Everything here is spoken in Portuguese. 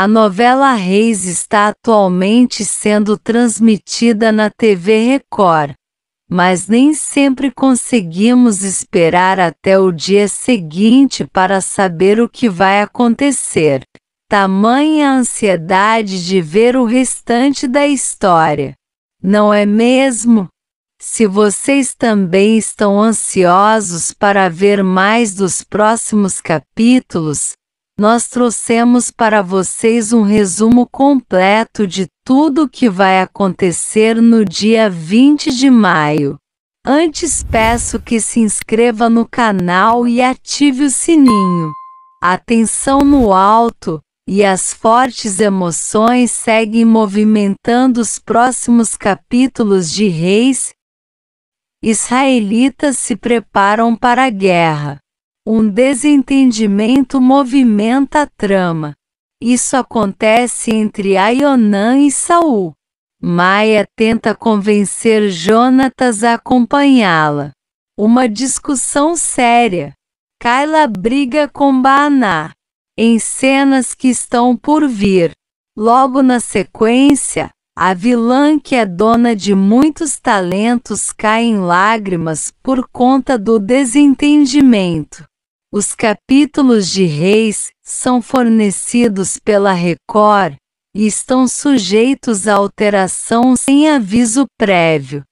A novela Reis está atualmente sendo transmitida na TV Record, mas nem sempre conseguimos esperar até o dia seguinte para saber o que vai acontecer. Tamanha ansiedade de ver o restante da história. Não é mesmo? Se vocês também estão ansiosos para ver mais dos próximos capítulos, nós trouxemos para vocês um resumo completo de tudo o que vai acontecer no dia 20 de maio. Antes peço que se inscreva no canal e ative o sininho. Atenção no alto e as fortes emoções seguem movimentando os próximos capítulos de Reis. Israelitas se preparam para a guerra. Um desentendimento movimenta a trama. Isso acontece entre Aionan e Saul. Maia tenta convencer Jonatas a acompanhá-la. Uma discussão séria. Kyla briga com Baaná. Em cenas que estão por vir. Logo na sequência, a vilã que é dona de muitos talentos cai em lágrimas por conta do desentendimento. Os capítulos de Reis são fornecidos pela Record e estão sujeitos a alteração sem aviso prévio.